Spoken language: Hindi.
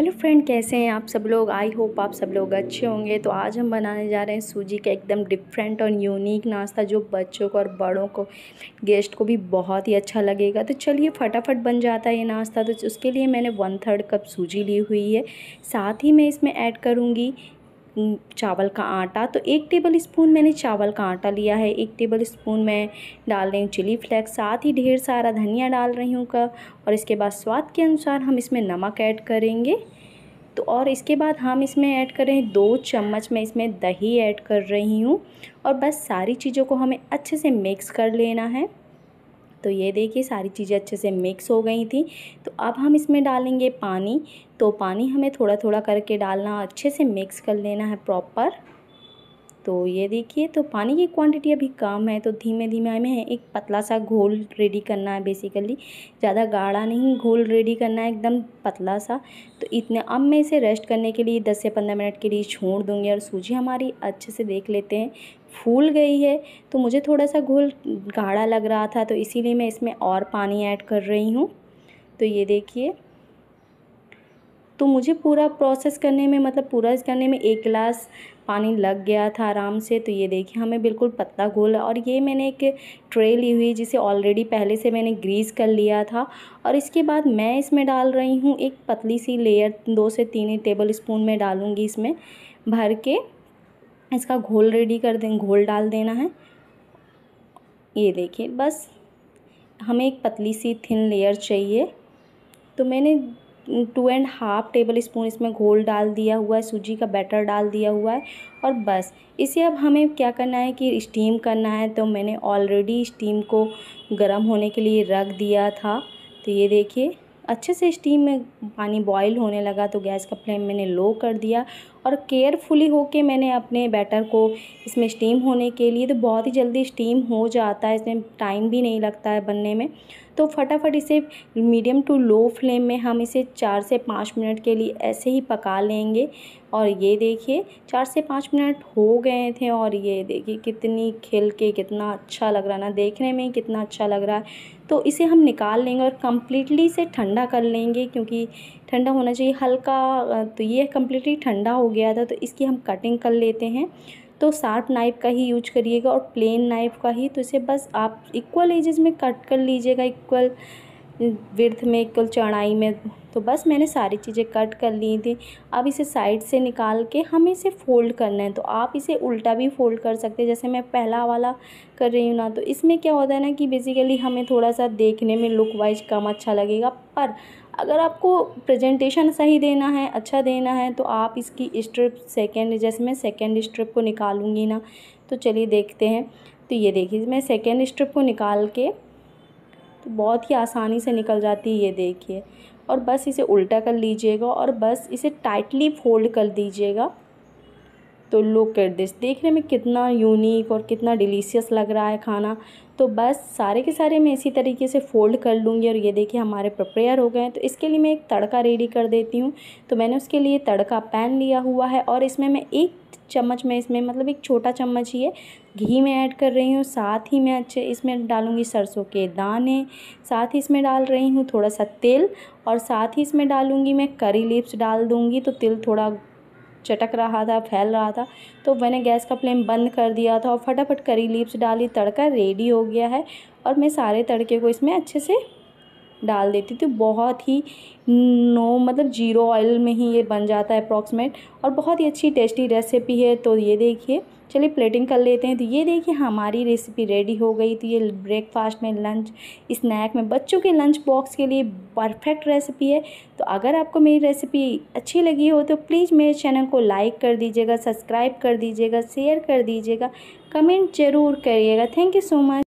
हेलो फ्रेंड कैसे हैं आप सब लोग आई होप आप सब लोग अच्छे होंगे तो आज हम बनाने जा रहे हैं सूजी का एकदम डिफरेंट और यूनिक नाश्ता जो बच्चों को और बड़ों को गेस्ट को भी बहुत ही अच्छा लगेगा तो चलिए फटाफट बन जाता है ये नाश्ता तो उसके लिए मैंने वन थर्ड कप सूजी ली हुई है साथ ही मैं इसमें ऐड करूँगी चावल का आटा तो एक टेबल स्पून मैंने चावल का आटा लिया है एक टेबल स्पून मैं डाल रही हूँ चिली फ्लेक्स साथ ही ढेर सारा धनिया डाल रही हूँ का और इसके बाद स्वाद के अनुसार हम इसमें नमक ऐड करेंगे तो और इसके बाद हम इसमें ऐड कर रहे हैं दो चम्मच मैं इसमें दही ऐड कर रही हूँ और बस सारी चीज़ों को हमें अच्छे से मिक्स कर लेना है तो ये देखिए सारी चीज़ें अच्छे से मिक्स हो गई थी तो अब हम इसमें डालेंगे पानी तो पानी हमें थोड़ा थोड़ा करके डालना अच्छे से मिक्स कर लेना है प्रॉपर तो ये देखिए तो पानी की क्वांटिटी अभी कम है तो धीमे धीमे हमें एक पतला सा घोल रेडी करना है बेसिकली ज़्यादा गाढ़ा नहीं घोल रेडी करना है एकदम पतला सा तो इतने अब मैं इसे रेस्ट करने के लिए दस से पंद्रह मिनट के लिए छोड़ दूँगी और सूजी हमारी अच्छे से देख लेते हैं फूल गई है तो मुझे थोड़ा सा घोल गाढ़ा लग रहा था तो इसीलिए मैं इसमें और पानी ऐड कर रही हूँ तो ये देखिए तो मुझे पूरा प्रोसेस करने में मतलब पूरा इस करने में एक गिलास पानी लग गया था आराम से तो ये देखिए हमें बिल्कुल पतला घोल और ये मैंने एक ट्रे ली हुई जिसे ऑलरेडी पहले से मैंने ग्रीस कर लिया था और इसके बाद मैं इसमें डाल रही हूँ एक पतली सी लेयर दो से तीन टेबल स्पून में डालूँगी इसमें भर के इसका घोल रेडी कर दें घोल डाल देना है ये देखिए बस हमें एक पतली सी थिन लेयर चाहिए तो मैंने two and half tablespoon इसमें घोल डाल दिया हुआ है सूजी का बैटर डाल दिया हुआ है और बस इसे अब हमें क्या करना है कि स्टीम करना है तो मैंने ऑलरेडी स्टीम को गर्म होने के लिए रख दिया था तो ये देखिए अच्छे से स्टीम में पानी बॉईल होने लगा तो गैस का फ्लेम मैंने लो कर दिया और केयरफुली होके मैंने अपने बैटर को इसमें स्टीम होने के लिए तो बहुत ही जल्दी स्टीम हो जाता है इसमें टाइम भी नहीं लगता है बनने में तो फटाफट इसे मीडियम टू लो फ्लेम में हम इसे चार से पाँच मिनट के लिए ऐसे ही पका लेंगे और ये देखिए चार से पाँच मिनट हो गए थे और ये देखिए कितनी खिल के कितना अच्छा लग रहा ना देखने में कितना अच्छा लग रहा है तो इसे हम निकाल लेंगे और कम्प्लीटली इसे ठंडा कर लेंगे क्योंकि ठंडा होना चाहिए हल्का तो ये कम्प्लीटली ठंडा हो गया था तो इसकी हम कटिंग कर लेते हैं तो शार्प नाइफ़ का ही यूज करिएगा और प्लेन नाइफ़ का ही तो इसे बस आप इक्वल एजेस में कट कर लीजिएगा इक्वल विर्थ में इक्वल चौड़ाई में तो बस मैंने सारी चीज़ें कट कर ली थी अब इसे साइड से निकाल के हमें इसे फ़ोल्ड करना है तो आप इसे उल्टा भी फ़ोल्ड कर सकते हैं जैसे मैं पहला वाला कर रही हूँ ना तो इसमें क्या होता है ना कि बेसिकली हमें थोड़ा सा देखने में लुक वाइज कम अच्छा लगेगा पर अगर आपको प्रेजेंटेशन सही देना है अच्छा देना है तो आप इसकी स्ट्रिप सेकेंड जैसे मैं सेकेंड स्ट्रिप को निकालूंगी ना तो चलिए देखते हैं तो ये देखिए मैं सेकेंड स्ट्रिप को निकाल के तो बहुत ही आसानी से निकल जाती है ये देखिए और बस इसे उल्टा कर लीजिएगा और बस इसे टाइटली फोल्ड कर दीजिएगा तो लुक एट दिस देखने में कितना यूनिक और कितना डिलीशियस लग रहा है खाना तो बस सारे के सारे मैं इसी तरीके से फ़ोल्ड कर लूँगी और ये देखिए हमारे प्रिपेयर हो गए हैं तो इसके लिए मैं एक तड़का रेडी कर देती हूँ तो मैंने उसके लिए तड़का पैन लिया हुआ है और इसमें मैं एक चम्मच में इसमें मतलब एक छोटा चम्मच ही है घी में ऐड कर रही हूँ साथ ही मैं अच्छे इसमें डालूँगी सरसों के दाने साथ ही इसमें डाल रही हूँ थोड़ा सा तिल और साथ ही इसमें डालूँगी मैं करी लिप्स डाल दूँगी तो तिल थोड़ा चटक रहा था फैल रहा था तो मैंने गैस का फ्लेम बंद कर दिया था और फटाफट करी लीव्स डाली तड़का रेडी हो गया है और मैं सारे तड़के को इसमें अच्छे से डाल देती थी बहुत ही नो मतलब जीरो ऑयल में ही ये बन जाता है अप्रॉक्सीमेट और बहुत ही अच्छी टेस्टी रेसिपी है तो ये देखिए चलिए प्लेटिंग कर लेते हैं तो ये देखिए हमारी रेसिपी रेडी हो गई तो ये ब्रेकफास्ट में लंच स्नैक में बच्चों के लंच बॉक्स के लिए परफेक्ट रेसिपी है तो अगर आपको मेरी रेसिपी अच्छी लगी हो तो प्लीज़ मेरे चैनल को लाइक कर दीजिएगा सब्सक्राइब कर दीजिएगा शेयर कर दीजिएगा कमेंट ज़रूर करिएगा थैंक यू सो मच